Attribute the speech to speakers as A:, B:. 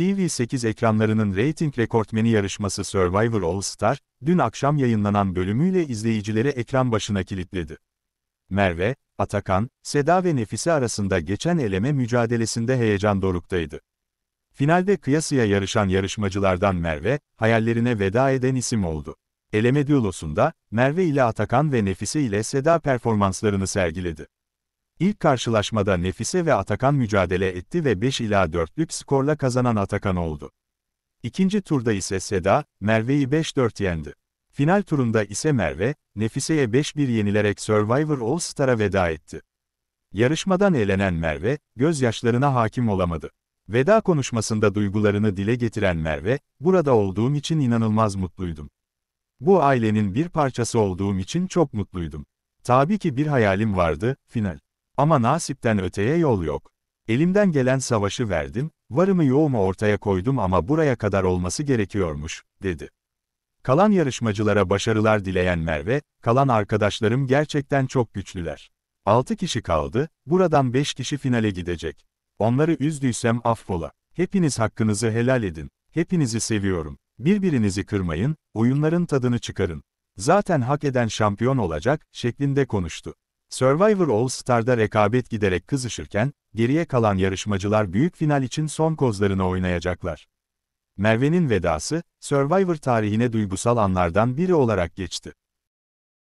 A: TV8 ekranlarının reyting rekortmeni yarışması Survivor All Star, dün akşam yayınlanan bölümüyle izleyicileri ekran başına kilitledi. Merve, Atakan, Seda ve Nefise arasında geçen eleme mücadelesinde heyecan doruktaydı. Finalde kıyasıya yarışan yarışmacılardan Merve, hayallerine veda eden isim oldu. Eleme düellosunda, Merve ile Atakan ve Nefise ile Seda performanslarını sergiledi. İlk karşılaşmada Nefise ve Atakan mücadele etti ve 5 ila 4'lük skorla kazanan Atakan oldu. İkinci turda ise Seda, Merve'yi 5-4 yendi. Final turunda ise Merve, Nefise'ye 5-1 yenilerek Survivor All Star'a veda etti. Yarışmadan elenen Merve, gözyaşlarına hakim olamadı. Veda konuşmasında duygularını dile getiren Merve, burada olduğum için inanılmaz mutluydum. Bu ailenin bir parçası olduğum için çok mutluydum. Tabii ki bir hayalim vardı, final. Ama nasipten öteye yol yok. Elimden gelen savaşı verdim, varımı yoğumu ortaya koydum ama buraya kadar olması gerekiyormuş, dedi. Kalan yarışmacılara başarılar dileyen Merve, kalan arkadaşlarım gerçekten çok güçlüler. 6 kişi kaldı, buradan 5 kişi finale gidecek. Onları üzdüysem affola. Hepiniz hakkınızı helal edin. Hepinizi seviyorum. Birbirinizi kırmayın, oyunların tadını çıkarın. Zaten hak eden şampiyon olacak, şeklinde konuştu. Survivor All Star'da rekabet giderek kızışırken, geriye kalan yarışmacılar büyük final için son kozlarını oynayacaklar. Merve'nin vedası, Survivor tarihine duygusal anlardan biri olarak geçti.